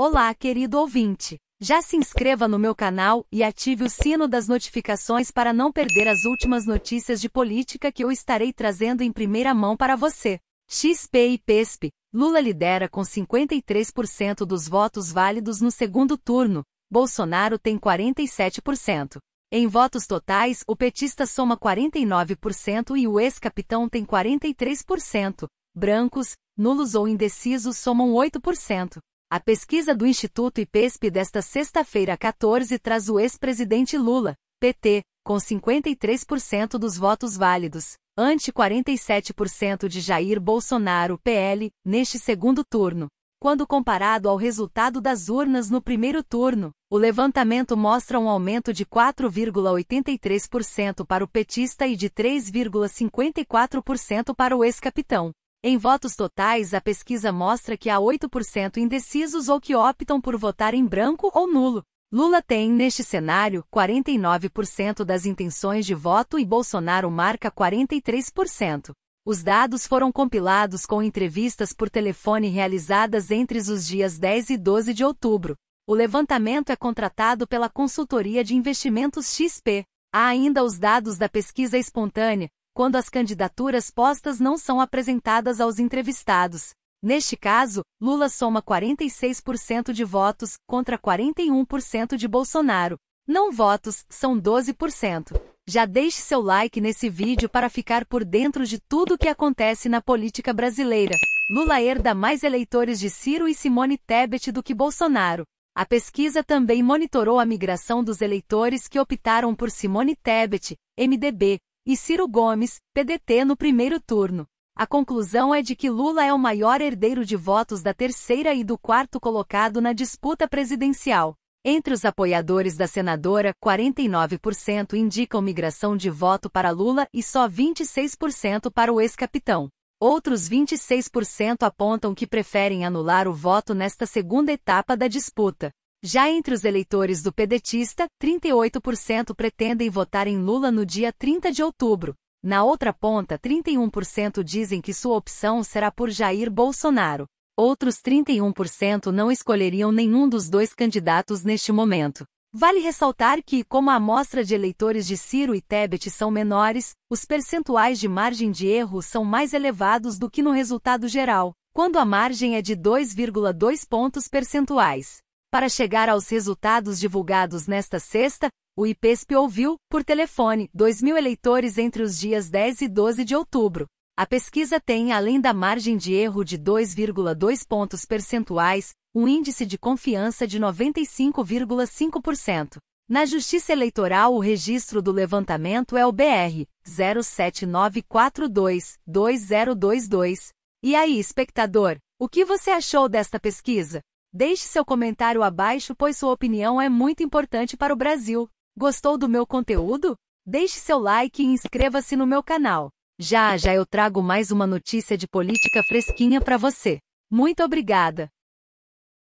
Olá, querido ouvinte! Já se inscreva no meu canal e ative o sino das notificações para não perder as últimas notícias de política que eu estarei trazendo em primeira mão para você. XP e PESP, Lula lidera com 53% dos votos válidos no segundo turno, Bolsonaro tem 47%. Em votos totais, o petista soma 49% e o ex-capitão tem 43%. Brancos, nulos ou indecisos somam 8%. A pesquisa do Instituto IPESP desta sexta-feira 14 traz o ex-presidente Lula, PT, com 53% dos votos válidos, ante 47% de Jair Bolsonaro, PL, neste segundo turno. Quando comparado ao resultado das urnas no primeiro turno, o levantamento mostra um aumento de 4,83% para o petista e de 3,54% para o ex-capitão. Em votos totais, a pesquisa mostra que há 8% indecisos ou que optam por votar em branco ou nulo. Lula tem, neste cenário, 49% das intenções de voto e Bolsonaro marca 43%. Os dados foram compilados com entrevistas por telefone realizadas entre os dias 10 e 12 de outubro. O levantamento é contratado pela consultoria de investimentos XP. Há ainda os dados da pesquisa espontânea, quando as candidaturas postas não são apresentadas aos entrevistados. Neste caso, Lula soma 46% de votos contra 41% de Bolsonaro. Não votos, são 12%. Já deixe seu like nesse vídeo para ficar por dentro de tudo o que acontece na política brasileira. Lula herda mais eleitores de Ciro e Simone Tebet do que Bolsonaro. A pesquisa também monitorou a migração dos eleitores que optaram por Simone Tebet, MDB, e Ciro Gomes, PDT no primeiro turno. A conclusão é de que Lula é o maior herdeiro de votos da terceira e do quarto colocado na disputa presidencial. Entre os apoiadores da senadora, 49% indicam migração de voto para Lula e só 26% para o ex-capitão. Outros 26% apontam que preferem anular o voto nesta segunda etapa da disputa. Já entre os eleitores do pedetista, 38% pretendem votar em Lula no dia 30 de outubro. Na outra ponta, 31% dizem que sua opção será por Jair Bolsonaro. Outros 31% não escolheriam nenhum dos dois candidatos neste momento. Vale ressaltar que, como a amostra de eleitores de Ciro e Tebet são menores, os percentuais de margem de erro são mais elevados do que no resultado geral, quando a margem é de 2,2 pontos percentuais. Para chegar aos resultados divulgados nesta sexta, o IPESP ouviu, por telefone, 2 mil eleitores entre os dias 10 e 12 de outubro. A pesquisa tem, além da margem de erro de 2,2 pontos percentuais, um índice de confiança de 95,5%. Na Justiça Eleitoral, o registro do levantamento é o BR 07942-2022. E aí, espectador, o que você achou desta pesquisa? Deixe seu comentário abaixo, pois sua opinião é muito importante para o Brasil. Gostou do meu conteúdo? Deixe seu like e inscreva-se no meu canal. Já já eu trago mais uma notícia de política fresquinha para você. Muito obrigada!